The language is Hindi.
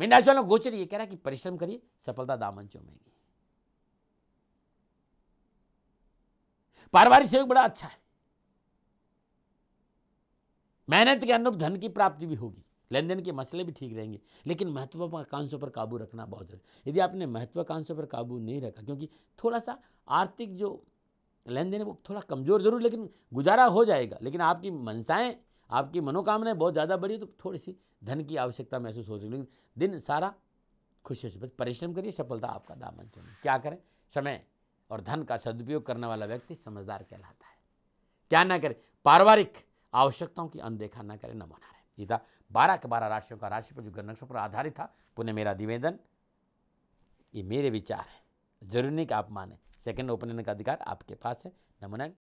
मेन राशि वालों गोचर ये कह रहा है कि परिश्रम करिए सफलता दामन चूमेगी पारिवारिक सहयोग बड़ा अच्छा है मेहनत के अनुरूप धन की प्राप्ति भी होगी लेन देन के मसले भी ठीक रहेंगे लेकिन महत्वाकांक्षों पर काबू रखना बहुत जरूरी यदि आपने महत्वाकांक्षों पर काबू नहीं रखा क्योंकि थोड़ा सा आर्थिक जो लेन देन है वो थोड़ा कमज़ोर जरूर लेकिन गुजारा हो जाएगा लेकिन आपकी मंशाएं आपकी मनोकामनाएं बहुत ज़्यादा बड़ी तो थोड़ी सी धन की आवश्यकता महसूस हो सकती दिन सारा खुशी परिश्रम करिए सफलता आपका दामन चुनिए क्या करें समय और धन का सदुपयोग करने वाला व्यक्ति समझदार कहलाता है क्या ना करें पारिवारिक आवश्यकताओं की अनदेखा ना करें न मना रहे ये था बारह के बारह राशियों का राशि पर जो गणक्ष पर आधारित था पुनः मेरा निवेदन ये मेरे विचार है जरूरी नहीं कि आप माने सेकेंड ओपिनियन का अधिकार आपके पास है नमन